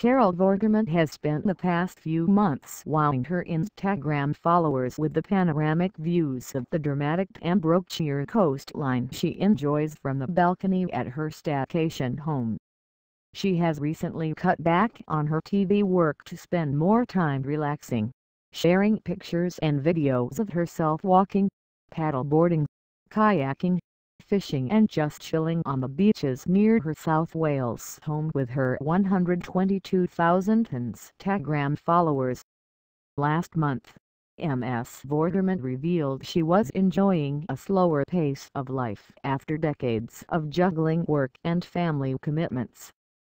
Carol Vorderman has spent the past few months wowing her Instagram followers with the panoramic views of the dramatic Pembrokeshire coastline she enjoys from the balcony at her staycation home. She has recently cut back on her TV work to spend more time relaxing, sharing pictures and videos of herself walking, paddleboarding, kayaking, fishing and just chilling on the beaches near her South Wales home with her 122,000 Instagram followers. Last month, Ms. Vorderman revealed she was enjoying a slower pace of life after decades of juggling work and family commitments.